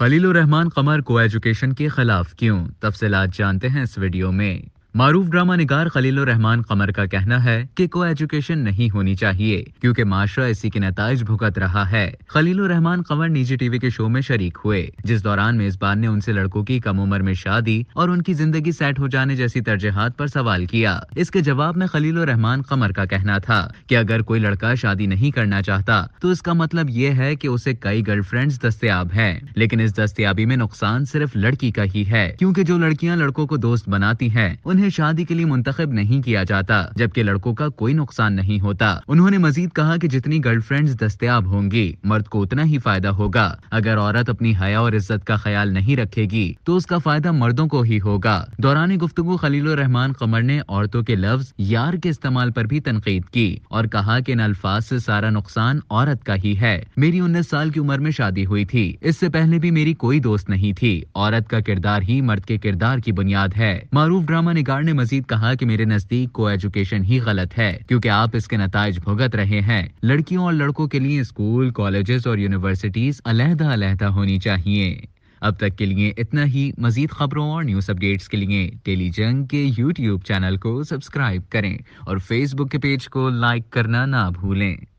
खलील रहमान कमर को एजुकेशन के खिलाफ क्यों तफसीत जानते हैं इस वीडियो में मारूफ ड्रामा निगार खलील रहमान कमर का कहना है कि को एजुकेशन नहीं होनी चाहिए क्योंकि माशरा इसी के नतज भुगत रहा है खलील रहमान कमर निजी टीवी के शो में शरीक हुए जिस दौरान मेजबान ने उनसे लड़कों की कम उम्र में शादी और उनकी जिंदगी सेट हो जाने जैसी तरजीहत पर सवाल किया इसके जवाब में खलील रहमान कमर का कहना था की अगर कोई लड़का शादी नहीं करना चाहता तो इसका मतलब ये है की उसे कई गर्लफ्रेंड्स दस्तियाब है लेकिन इस दस्तियाबी में नुकसान सिर्फ लड़की का ही है क्यूँकी जो लड़कियाँ लड़कों को दोस्त बनाती है उन्हें उन्हें शादी के लिए मुंतखब नहीं किया जाता जबकि लड़कों का कोई नुकसान नहीं होता उन्होंने मजीद कहा की जितनी फ्रेंड दस्तियाब होंगी मर्द को उतना ही फायदा होगा अगर औरत अपनी हया और इज्जत का ख्याल नहीं रखेगी तो उसका फायदा मर्दों को ही होगा दौरान गुफ्तु रहमान कमर ने औरतों के लफ्ज यार के इस्तेमाल पर भी तनकीद की और कहा कि इन अल्फाज से सारा नुकसान औरत का ही है मेरी उन्नीस साल की उम्र में शादी हुई थी इससे पहले भी मेरी कोई दोस्त नहीं थी औरत का किरदार ही मर्द के किरदार की बुनियाद है मारूफ ड्रामा निकाल सरकार ने मजीद कहा कि मेरे नजदीक को एजुकेशन ही गलत है क्योंकि आप इसके नतज भुगत रहे हैं लड़कियों और लड़कों के लिए स्कूल कॉलेजेस और यूनिवर्सिटीज अलहदा अलहदा होनी चाहिए अब तक के लिए इतना ही मजीद खबरों और न्यूज अपडेट्स के लिए डेली जंग के यूट्यूब चैनल को सब्सक्राइब करें और फेसबुक के पेज को लाइक करना ना भूलें